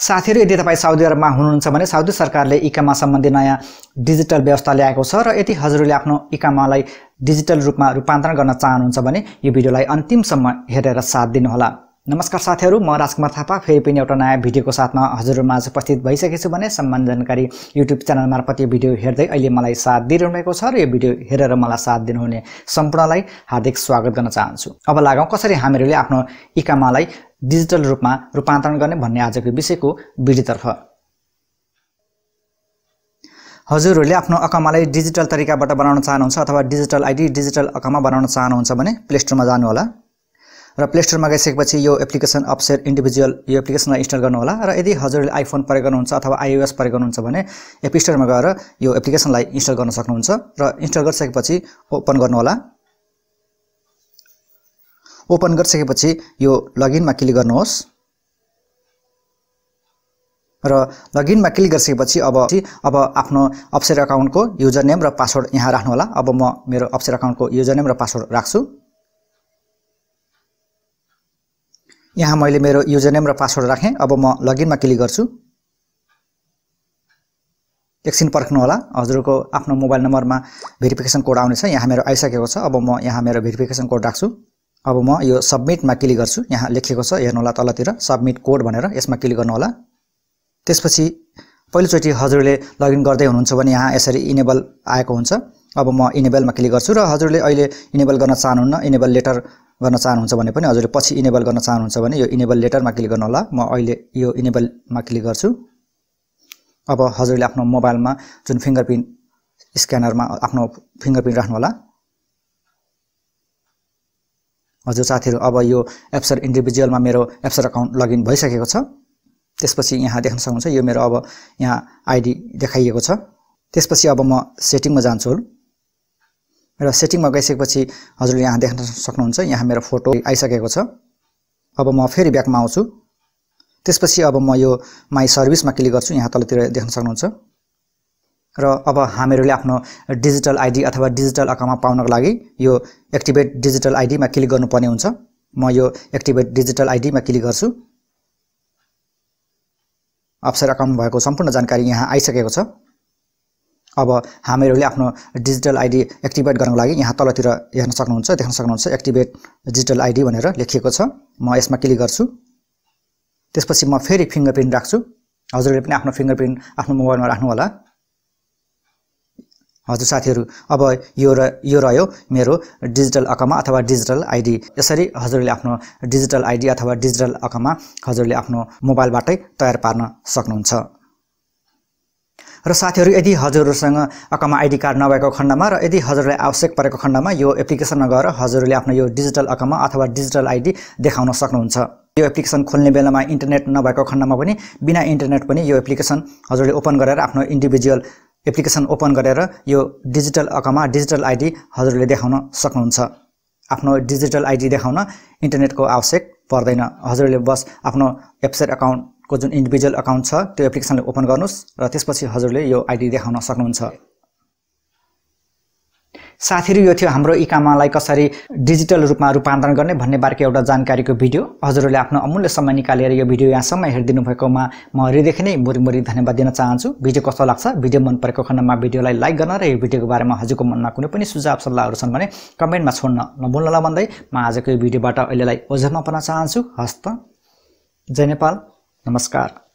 साथीहरू यदि तपाईँ साउदी अरबमा हुनुहुन्छ भने साउदी सरकारले इकामा सम्बन्धी नयाँ डिजिटल व्यवस्था ल्याएको छ र यदि हजुरले आफ्नो इकामालाई डिजिटल रूपमा रूपान्तरण गर्न चाहनुहुन्छ भने यो भिडियोलाई अन्तिमसम्म हेरेर साथ दिनुहोला नमस्कार साथीहरू म राजकुमार थापा फेरि पनि एउटा नयाँ भिडियोको साथमा हजुरहरूमा आज उपस्थित छु भने सम्मान जानकारी युट्युब च्यानल मार्फत यो भिडियो हेर्दै अहिले मलाई साथ दिइरहनु भएको छ र यो भिडियो हेरेर मलाई साथ दिनुहुने सम्पूर्णलाई हार्दिक स्वागत गर्न चाहन्छु अब लागौँ कसरी हामीहरूले आफ्नो इकामालाई डिजिटल रूपमा रूपान्तरण गर्ने भन्ने आजको विषयको विधितर्फ हजुरहरूले आफ्नो अकामालाई डिजिटल तरिकाबाट बनाउन चाहनुहुन्छ अथवा डिजिटल आइडी डिजिटल अकामा बनाउन चाहनुहुन्छ भने प्ले स्टोरमा जानुहोला र प्ले स्टोरमा गइसकेपछि यो एप्लिकेसन अप्सेयर इन्डिभिजुअल यो एप्लिकेसनलाई इन्स्टल गर्नुहोला र यदि हजुरले आइफोन प्रयोग गर्नुहुन्छ अथवा आइओएस प्रयोग गर्नुहुन्छ भने एप स्टोरमा गएर यो एप्लिकेसनलाई इन्स्टल गर्न सक्नुहुन्छ र इन्स्टल गरिसकेपछि ओपन गर्नुहोला ओपन गरिसकेपछि यो लगइनमा क्लिक गर्नुहोस् र लगइनमा क्लिक गरिसकेपछि अब अब आफ्नो अप्सेर अकाउन्टको युजर नेम र पासवर्ड यहाँ राख्नुहोला अब म मेरो अप्सर अकाउन्टको युजर नेम र पासवर्ड राख्छु यहाँ मैले मेरो युजर नेम र पासवर्ड राखेँ अब म लगइनमा क्लिक गर्छु एकछिन होला हजुरको आफ्नो मोबाइल नम्बरमा भेरिफिकेसन कोड आउनेछ यहाँ मेरो आइसकेको छ अब म यहाँ मेरो भेरिफिकेसन कोड राख्छु अब म यो सब्मिटमा क्लिक गर्छु यहाँ लेखेको छ हेर्नु होला तलतिर सबमिट कोड भनेर यसमा क्लिक गर्नु होला त्यसपछि पहिलोचोटि हजुरले लगइन गर्दै हुनुहुन्छ भने यहाँ यसरी इनेबल आएको हुन्छ अब म इनेबलमा क्लिक गर्छु र हजुरले अहिले इनेबल गर्न चाहनुहुन्न इनेबल लेटर गर्न चाहनुहुन्छ भने पनि हजुरले पछि इनेबल गर्न चाहनुहुन्छ भने यो इनेबल लेटरमा क्लिक गर्नु होला म अहिले यो इनेबलमा क्लिक गर्छु अब हजुरले आफ्नो मोबाइलमा जुन फिङ्गर प्रिन्ट स्क्यानरमा आफ्नो फिङ्गर प्रिन्ट होला हजुर साथीहरू अब यो एप्सर इन्डिभिजुअलमा मेरो एप्सर अकाउन्ट लगइन भइसकेको छ त्यसपछि यहाँ देख्न सक्नुहुन्छ यो मेरो अब यहाँ आइडी देखाइएको छ त्यसपछि अब म सेटिङमा जान्छु र सेटिङमा गइसकेपछि हजुरले यहाँ देख्न सक्नुहुन्छ यहाँ मेरो फोटो आइसकेको छ अब म फेरि ब्याकमा आउँछु त्यसपछि अब म यो माई सर्भिसमा क्लिक गर्छु यहाँ तलतिर देख्न सक्नुहुन्छ र अब हामीहरूले आफ्नो डिजिटल आइडी अथवा डिजिटल अकाउन्टमा पाउनको लागि यो एक्टिभेट डिजिटल आइडीमा क्लिक गर्नुपर्ने हुन्छ म यो एक्टिभेट डिजिटल आइडीमा क्लिक गर्छु अप्सर अकाउन्ट भएको सम्पूर्ण जानकारी यहाँ आइसकेको छ अब हामीहरूले आफ्नो डिजिटल आइडी एक्टिभेट गर्नको लागि यहाँ तलतिर हेर्न सक्नुहुन्छ देख्न सक्नुहुन्छ एक्टिभेट डिजिटल आइडी भनेर लेखिएको छ म यसमा क्लिक गर्छु त्यसपछि म फेरि फिङ्गर प्रिन्ट राख्छु हजुरहरूले पनि आफ्नो फिङ्गर प्रिन्ट आफ्नो मोबाइलमा राख्नु होला हजुर साथीहरू अब यो र यो रह्यो मेरो डिजिटल अकामा अथवा डिजिटल आइडी यसरी हजुरले आफ्नो डिजिटल आइडी अथवा डिजिटल अकामा हजुरले आफ्नो मोबाइलबाटै तयार पार्न सक्नुहुन्छ र साथीहरू यदि हजुरहरूसँग अकामा आइडी कार्ड नभएको खण्डमा र यदि हजुरलाई आवश्यक परेको खण्डमा यो एप्लिकेसनमा गएर हजुरले आफ्नो यो डिजिटल अकामा अथवा डिजिटल आइडी देखाउन सक्नुहुन्छ यो एप्लिकेसन खोल्ने बेलामा इन्टरनेट नभएको खण्डमा पनि बिना इन्टरनेट पनि यो एप्लिकेसन हजुरले ओपन गरेर आफ्नो इन्डिभिजुअल एप्लिकेसन ओपन गरेर यो डिजिटल अकामा डिजिटल आइडी हजुरले देखाउन सक्नुहुन्छ आफ्नो डिजिटल आइडी देखाउन इन्टरनेटको आवश्यक पर्दैन हजुरले बस आफ्नो वेबसाइट अकाउन्टको जुन इन्डिभिजुअल अकाउन्ट छ त्यो एप्लिकेसनले ओपन गर्नुहोस् र त्यसपछि हजुरले यो आइडी देखाउन सक्नुहुन्छ साथीहरू यो थियो हाम्रो इकामालाई कसरी डिजिटल रूपमा रूपान्तरण गर्ने भन्ने बारेको एउटा जानकारीको भिडियो हजुरहरूले आफ्नो अमूल्य समय निकालेर यो भिडियो यहाँसम्म हेरिदिनु भएकोमा म हृदयदेखि नै मुरी मुरी धन्यवाद दिन चाहन्छु भिडियो कस्तो लाग्छ भिडियो मन परेको खण्डमा भिडियोलाई लाइक गर्न र यो भिडियोको बारेमा हजुरको मनमा कुनै पनि सुझाव सल्लाहहरू छन् भने कमेन्टमा छोड्न नभुल्नला भन्दै म आजको यो भिडियोबाट अहिलेलाई ओझेलमा पर्न चाहन्छु हस्त जय नेपाल नमस्कार